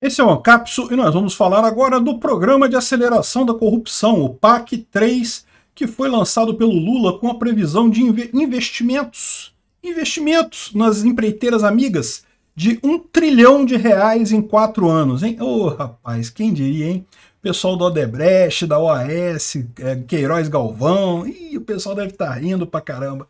Esse é o Ancapso e nós vamos falar agora do Programa de Aceleração da Corrupção, o PAC 3, que foi lançado pelo Lula com a previsão de investimentos, investimentos nas empreiteiras amigas de um trilhão de reais em quatro anos, hein? Ô, oh, rapaz, quem diria, hein? pessoal do Odebrecht, da OAS, é, Queiroz Galvão, e o pessoal deve estar tá rindo pra caramba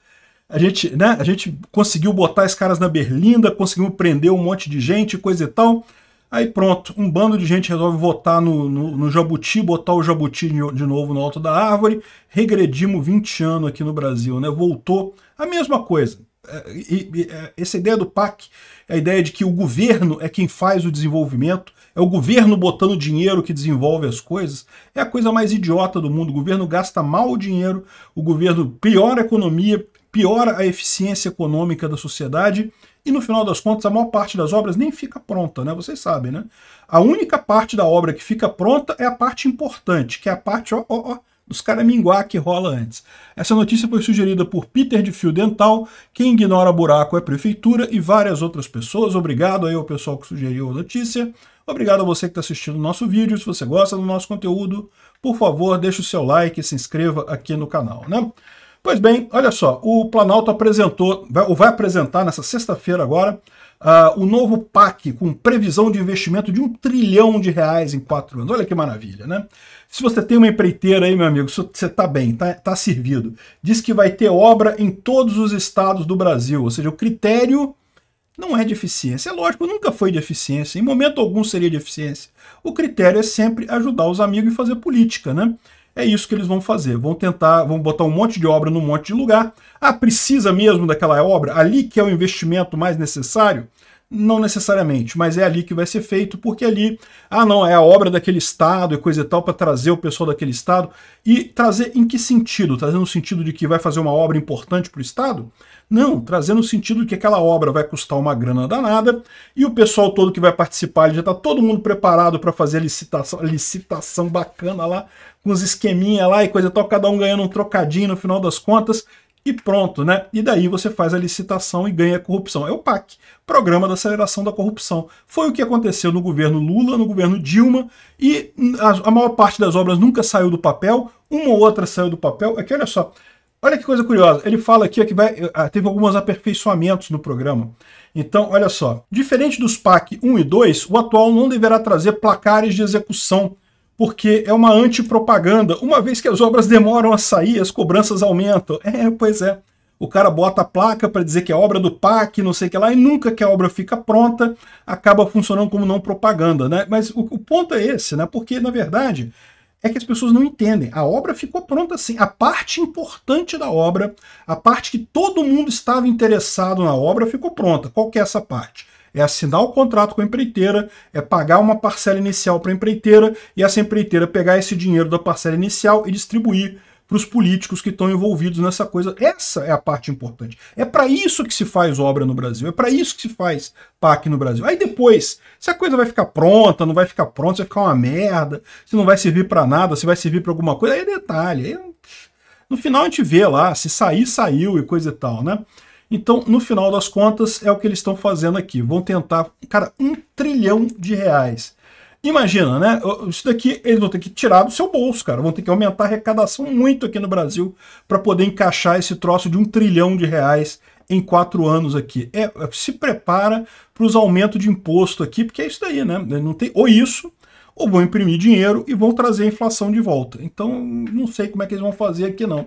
a gente, né, a gente conseguiu botar os caras na berlinda, conseguiu prender um monte de gente, coisa e tal. Aí pronto, um bando de gente resolve votar no, no, no jabuti, botar o jabuti de novo no alto da árvore. Regredimos 20 anos aqui no Brasil, né? Voltou a mesma coisa. É, e, e, é, essa ideia do PAC, é a ideia de que o governo é quem faz o desenvolvimento, é o governo botando dinheiro que desenvolve as coisas, é a coisa mais idiota do mundo. O governo gasta mal o dinheiro, o governo piora a economia, piora a eficiência econômica da sociedade e no final das contas a maior parte das obras nem fica pronta, né? Vocês sabem, né? A única parte da obra que fica pronta é a parte importante, que é a parte ó, ó, ó, dos caraminguá que rola antes. Essa notícia foi sugerida por Peter de Fio Dental, quem ignora buraco é prefeitura e várias outras pessoas. Obrigado aí ao pessoal que sugeriu a notícia. Obrigado a você que está assistindo o nosso vídeo. Se você gosta do nosso conteúdo, por favor, deixe o seu like e se inscreva aqui no canal, né? Pois bem, olha só, o Planalto apresentou, vai, vai apresentar nessa sexta-feira agora, ah, o uh, novo PAC com previsão de investimento de um trilhão de reais em quatro anos. Olha que maravilha, né? Se você tem uma empreiteira aí, meu amigo, você tá bem, tá, tá servido. Diz que vai ter obra em todos os estados do Brasil, ou seja, o critério não é de eficiência. É lógico, nunca foi de eficiência, em momento algum seria de eficiência. O critério é sempre ajudar os amigos e fazer política, né? É isso que eles vão fazer. Vão tentar, vão botar um monte de obra num monte de lugar. Ah, precisa mesmo daquela obra? Ali que é o investimento mais necessário? Não necessariamente, mas é ali que vai ser feito, porque ali, ah não, é a obra daquele estado e coisa e tal, para trazer o pessoal daquele estado. E trazer em que sentido? Trazer no sentido de que vai fazer uma obra importante para o estado? Não, trazendo o sentido de que aquela obra vai custar uma grana danada e o pessoal todo que vai participar já está todo mundo preparado para fazer a licitação, a licitação bacana lá, com os esqueminha lá e coisa e tal, cada um ganhando um trocadinho no final das contas e pronto, né? E daí você faz a licitação e ganha a corrupção. É o PAC, Programa da Aceleração da Corrupção. Foi o que aconteceu no governo Lula, no governo Dilma, e a, maior parte das obras nunca saiu do papel, uma ou outra saiu do papel. É que olha só, Olha que coisa curiosa. Ele fala aqui que vai, ah, teve alguns aperfeiçoamentos no programa. Então, olha só. Diferente dos PAC 1 e 2, o atual não deverá trazer placares de execução, porque é uma antipropaganda. Uma vez que as obras demoram a sair, as cobranças aumentam. É, pois é. O cara bota a placa para dizer que é obra do PAC, não sei o que lá, e nunca que a obra fica pronta, acaba funcionando como não propaganda, né? Mas o, o ponto é esse, né? Porque, na verdade, é que as pessoas não entendem. A obra ficou pronta assim. A parte importante da obra, a parte que todo mundo estava interessado na obra, ficou pronta. Qual que é essa parte? É assinar o contrato com a empreiteira, é pagar uma parcela inicial para a empreiteira e essa empreiteira pegar esse dinheiro da parcela inicial e distribuir para os políticos que estão envolvidos nessa coisa. Essa é a parte importante. É para isso que se faz obra no Brasil, é para isso que se faz PAC no Brasil. Aí depois, se a coisa vai ficar pronta, não vai ficar pronta, se vai ficar uma merda, se não vai servir para nada, se vai servir para alguma coisa, aí é detalhe. Aí, no final a gente vê lá, se sair, saiu e coisa e tal, né? Então, no final das contas, é o que eles estão fazendo aqui. Vão tentar, cara, um trilhão de reais Imagina, né? Isso daqui eles vão ter que tirar do seu bolso, cara. Vão ter que aumentar a arrecadação muito aqui no Brasil para poder encaixar esse troço de um trilhão de reais em quatro anos aqui. É, é se prepara para os aumentos de imposto aqui, porque é isso daí, né? Não tem, ou isso, ou vão imprimir dinheiro e vão trazer a inflação de volta. Então, não sei como é que eles vão fazer aqui, não.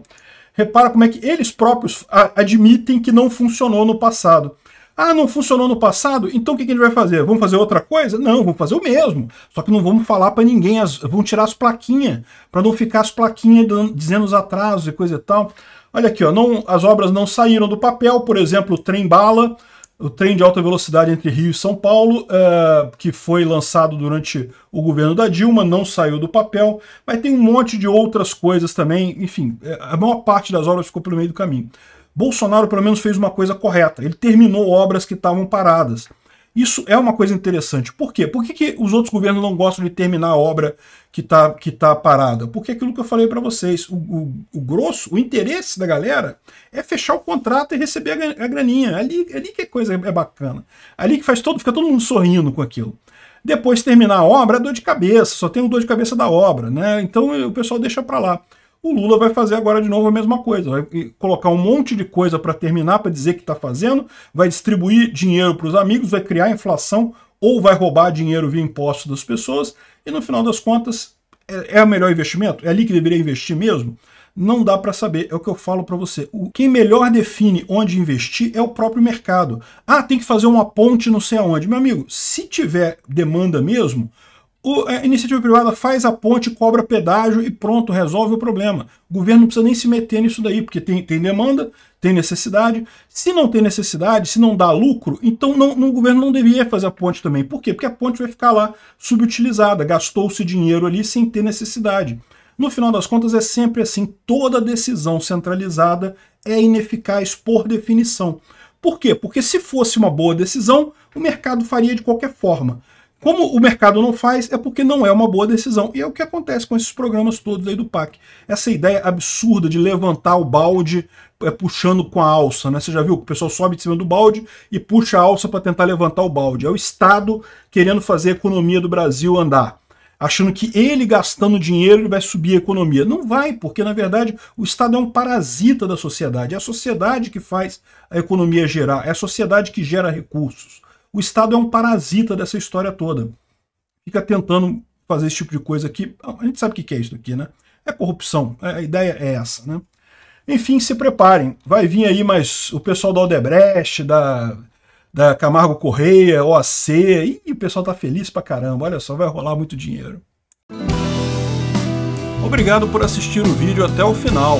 Repara como é que eles próprios admitem que não funcionou no passado. Ah, não funcionou no passado? Então o que, que a gente vai fazer? Vamos fazer outra coisa? Não, vamos fazer o mesmo. Só que não vamos falar para ninguém, as, vamos tirar as plaquinhas, para não ficar as plaquinhas dizendo os atrasos e coisa e tal. Olha aqui, ó, não, as obras não saíram do papel, por exemplo, o trem-bala, o trem de alta velocidade entre Rio e São Paulo, uh, que foi lançado durante o governo da Dilma, não saiu do papel, mas tem um monte de outras coisas também, enfim, eh, a maior parte das obras ficou pelo meio do caminho. Bolsonaro pelo menos fez uma coisa correta, ele terminou obras que estavam paradas. Isso é uma coisa interessante. Por quê? Por que, que os outros governos não gostam de terminar a obra que está que tá parada? Porque aquilo que eu falei para vocês, o, o, o, grosso, o interesse da galera é fechar o contrato e receber a, a graninha. Ali, ali que coisa é bacana. Ali que faz todo, fica todo mundo sorrindo com aquilo. Depois terminar a obra é dor de cabeça, só tem o dor de cabeça da obra, né? Então o pessoal deixa para lá. O Lula vai fazer agora de novo a mesma coisa. Vai colocar um monte de coisa para terminar, para dizer que está fazendo, vai distribuir dinheiro para os amigos, vai criar inflação ou vai roubar dinheiro via imposto das pessoas. E no final das contas, é, é o melhor investimento? É ali que deveria investir mesmo? Não dá para saber, é o que eu falo para você. O, quem melhor define onde investir é o próprio mercado. Ah, tem que fazer uma ponte não sei aonde. Meu amigo, se tiver demanda mesmo, o, a é, iniciativa privada faz a ponte, cobra pedágio e pronto, resolve o problema. O governo não precisa nem se meter nisso daí, porque tem, tem demanda, tem necessidade. Se não tem necessidade, se não dá lucro, então não, não, o governo não deveria fazer a ponte também. Por quê? Porque a ponte vai ficar lá subutilizada, gastou-se dinheiro ali sem ter necessidade. No final das contas, é sempre assim: toda decisão centralizada é ineficaz por definição. Por quê? Porque se fosse uma boa decisão, o mercado faria de qualquer forma. Como o mercado não faz, é porque não é uma boa decisão. E é o que acontece com esses programas todos aí do PAC. Essa ideia absurda de levantar o balde é, puxando com a alça, né? Você já viu que o pessoal sobe de cima do balde e puxa a alça para tentar levantar o balde. É o Estado querendo fazer a economia do Brasil andar. Achando que ele gastando dinheiro ele vai subir a economia. Não vai, porque na verdade o Estado é um parasita da sociedade. É a sociedade que faz a economia gerar, é a sociedade que gera recursos. O Estado é um parasita dessa história toda. Fica tentando fazer esse tipo de coisa aqui. A gente sabe o que é isso aqui, né? É corrupção. É, a ideia é essa, né? Enfim, se preparem. Vai vir aí mais o pessoal da Odebrecht, da, da Camargo Correia, OAC. Ih, o pessoal tá feliz pra caramba. Olha só, vai rolar muito dinheiro. Obrigado por assistir o vídeo até o final.